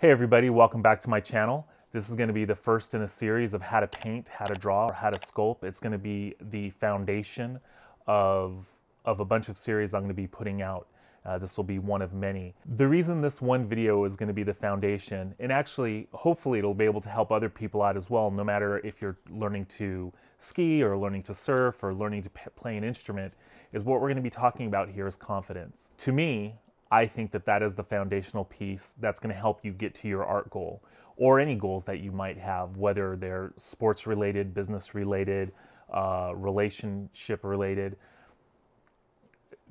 Hey everybody, welcome back to my channel. This is gonna be the first in a series of how to paint, how to draw, or how to sculpt. It's gonna be the foundation of, of a bunch of series I'm gonna be putting out. Uh, this will be one of many. The reason this one video is gonna be the foundation, and actually, hopefully it'll be able to help other people out as well, no matter if you're learning to ski or learning to surf or learning to play an instrument, is what we're gonna be talking about here is confidence. To me, I think that that is the foundational piece that's going to help you get to your art goal or any goals that you might have, whether they're sports related, business related, uh, relationship related.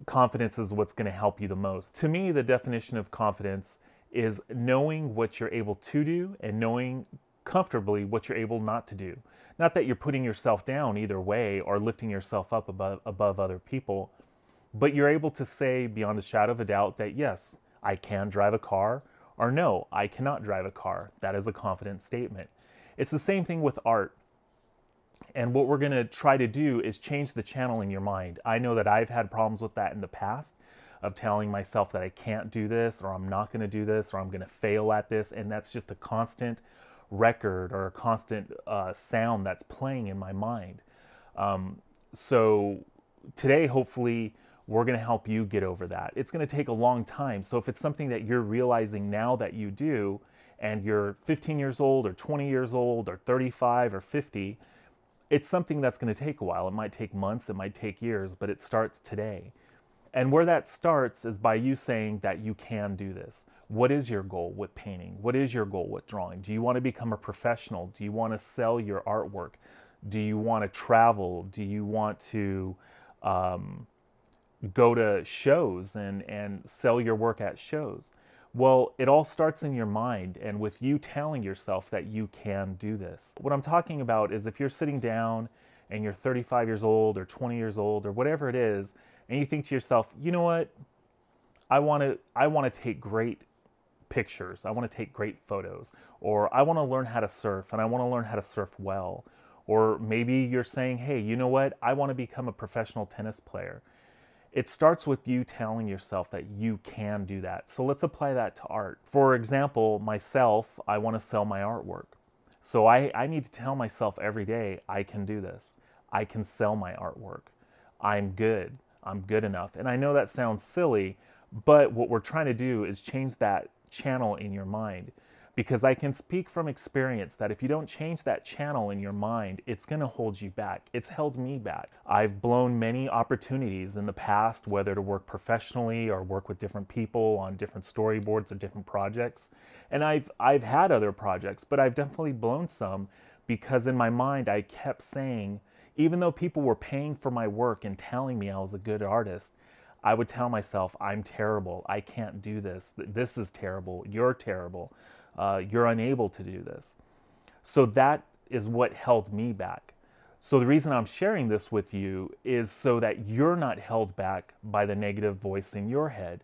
Confidence is what's going to help you the most. To me, the definition of confidence is knowing what you're able to do and knowing comfortably what you're able not to do. Not that you're putting yourself down either way or lifting yourself up above, above other people but you're able to say beyond a shadow of a doubt that yes, I can drive a car, or no, I cannot drive a car. That is a confident statement. It's the same thing with art. And what we're going to try to do is change the channel in your mind. I know that I've had problems with that in the past of telling myself that I can't do this or I'm not going to do this or I'm going to fail at this. And that's just a constant record or a constant uh, sound that's playing in my mind. Um, so today, hopefully, we're going to help you get over that. It's going to take a long time. So if it's something that you're realizing now that you do, and you're 15 years old or 20 years old or 35 or 50, it's something that's going to take a while. It might take months, it might take years, but it starts today. And where that starts is by you saying that you can do this. What is your goal with painting? What is your goal with drawing? Do you want to become a professional? Do you want to sell your artwork? Do you want to travel? Do you want to um, go to shows and, and sell your work at shows. Well, it all starts in your mind and with you telling yourself that you can do this. What I'm talking about is if you're sitting down and you're 35 years old or 20 years old or whatever it is, and you think to yourself, you know what? I want to I want to take great pictures. I want to take great photos or I want to learn how to surf and I want to learn how to surf well. Or maybe you're saying, "Hey, you know what? I want to become a professional tennis player." It starts with you telling yourself that you can do that. So let's apply that to art. For example, myself, I want to sell my artwork. So I, I need to tell myself every day, I can do this. I can sell my artwork. I'm good. I'm good enough. And I know that sounds silly, but what we're trying to do is change that channel in your mind because I can speak from experience that if you don't change that channel in your mind, it's going to hold you back. It's held me back. I've blown many opportunities in the past, whether to work professionally or work with different people on different storyboards or different projects. And I've I've had other projects, but I've definitely blown some because in my mind I kept saying, even though people were paying for my work and telling me I was a good artist, I would tell myself, I'm terrible. I can't do this. This is terrible. You're terrible. Uh, you're unable to do this. So that is what held me back. So the reason I'm sharing this with you is so that you're not held back by the negative voice in your head.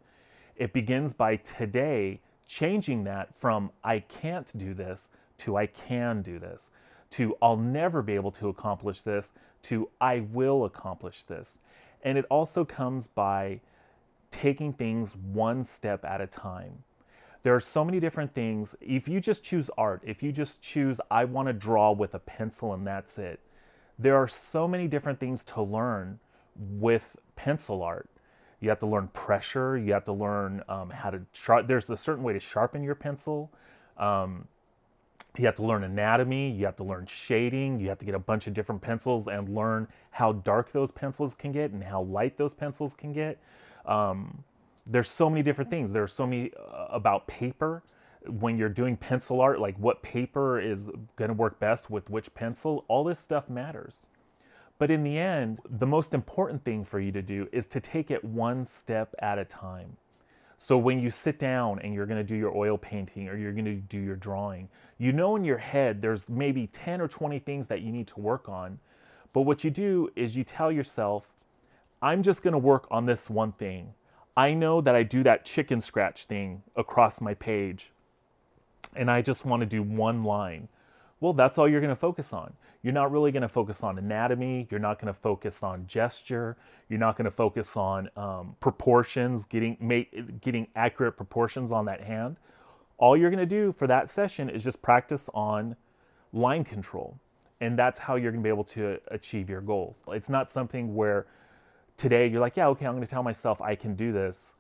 It begins by today changing that from I can't do this to I can do this to I'll never be able to accomplish this to I will accomplish this. And it also comes by taking things one step at a time. There are so many different things. If you just choose art, if you just choose, I want to draw with a pencil and that's it, there are so many different things to learn with pencil art. You have to learn pressure. You have to learn um, how to. there's a certain way to sharpen your pencil. Um, you have to learn anatomy. You have to learn shading. You have to get a bunch of different pencils and learn how dark those pencils can get and how light those pencils can get. Um, there's so many different things. There's so many uh, about paper. When you're doing pencil art, like what paper is going to work best with which pencil, all this stuff matters. But in the end, the most important thing for you to do is to take it one step at a time. So when you sit down and you're going to do your oil painting or you're going to do your drawing, you know in your head there's maybe 10 or 20 things that you need to work on. But what you do is you tell yourself, I'm just going to work on this one thing. I know that I do that chicken scratch thing across my page and I just want to do one line. Well, that's all you're going to focus on. You're not really going to focus on anatomy. You're not going to focus on gesture. You're not going to focus on um, proportions, getting, make, getting accurate proportions on that hand. All you're going to do for that session is just practice on line control. And that's how you're going to be able to achieve your goals. It's not something where today you're like, yeah, okay, I'm going to tell myself I can do this.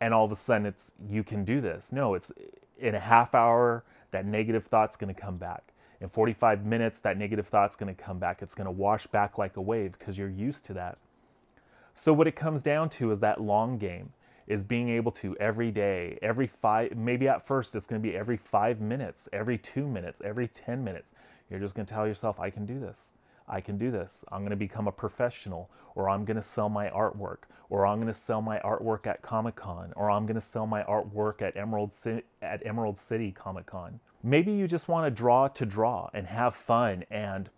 And all of a sudden it's, you can do this. No, it's in a half hour, that negative thought's going to come back. In 45 minutes, that negative thought's going to come back. It's going to wash back like a wave because you're used to that. So what it comes down to is that long game is being able to every day, every five, maybe at first it's going to be every five minutes, every two minutes, every 10 minutes. You're just going to tell yourself, I can do this. I can do this. I'm going to become a professional, or I'm going to sell my artwork, or I'm going to sell my artwork at Comic Con, or I'm going to sell my artwork at Emerald, at Emerald City Comic Con. Maybe you just want to draw to draw and have fun, and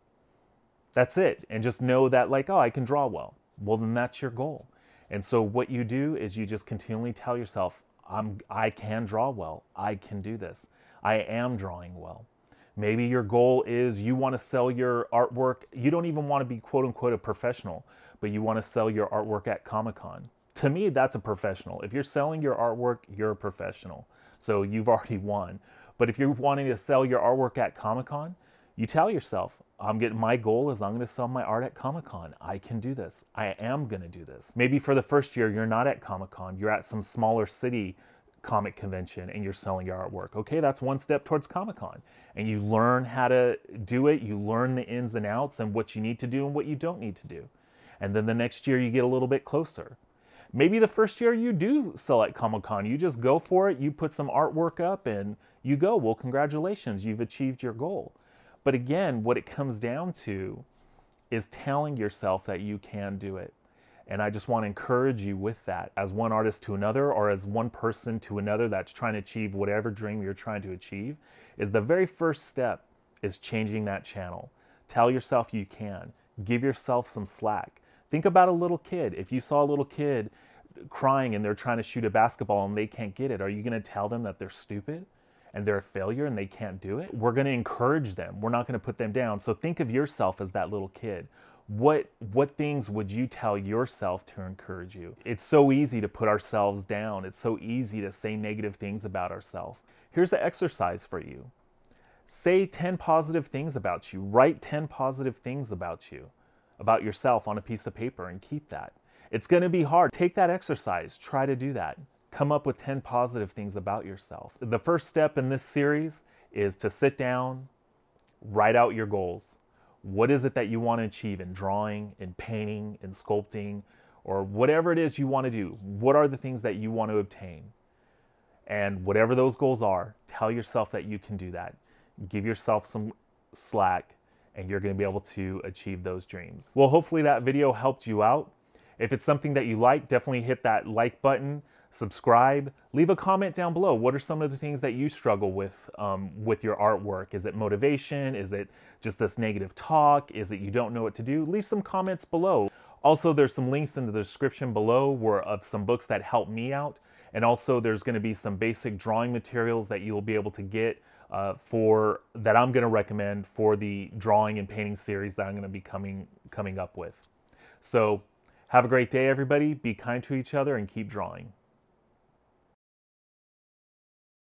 that's it. And just know that, like, oh, I can draw well. Well, then that's your goal. And so what you do is you just continually tell yourself, I'm, I can draw well. I can do this. I am drawing well. Maybe your goal is you want to sell your artwork. You don't even want to be quote unquote a professional, but you want to sell your artwork at Comic Con. To me, that's a professional. If you're selling your artwork, you're a professional. So you've already won. But if you're wanting to sell your artwork at Comic Con, you tell yourself, I'm getting my goal is I'm going to sell my art at Comic Con. I can do this. I am going to do this. Maybe for the first year, you're not at Comic Con, you're at some smaller city comic convention and you're selling your artwork. Okay, that's one step towards Comic Con. And you learn how to do it, you learn the ins and outs and what you need to do and what you don't need to do. And then the next year you get a little bit closer. Maybe the first year you do sell at Comic Con, you just go for it, you put some artwork up and you go. Well, congratulations, you've achieved your goal. But again, what it comes down to is telling yourself that you can do it and I just want to encourage you with that as one artist to another or as one person to another that's trying to achieve whatever dream you're trying to achieve is the very first step is changing that channel. Tell yourself you can. Give yourself some slack. Think about a little kid. If you saw a little kid crying and they're trying to shoot a basketball and they can't get it, are you going to tell them that they're stupid? and they're a failure and they can't do it, we're going to encourage them. We're not going to put them down. So think of yourself as that little kid what what things would you tell yourself to encourage you it's so easy to put ourselves down it's so easy to say negative things about ourselves here's the exercise for you say 10 positive things about you write 10 positive things about you about yourself on a piece of paper and keep that it's going to be hard take that exercise try to do that come up with 10 positive things about yourself the first step in this series is to sit down write out your goals what is it that you want to achieve in drawing, in painting, in sculpting, or whatever it is you want to do? What are the things that you want to obtain? And whatever those goals are, tell yourself that you can do that. Give yourself some slack and you're going to be able to achieve those dreams. Well, hopefully that video helped you out. If it's something that you like, definitely hit that like button subscribe, leave a comment down below. What are some of the things that you struggle with um, with your artwork? Is it motivation? Is it just this negative talk? Is it you don't know what to do? Leave some comments below. Also, there's some links in the description below were of some books that helped me out. And also there's gonna be some basic drawing materials that you'll be able to get uh, for that I'm gonna recommend for the drawing and painting series that I'm gonna be coming, coming up with. So have a great day, everybody. Be kind to each other and keep drawing.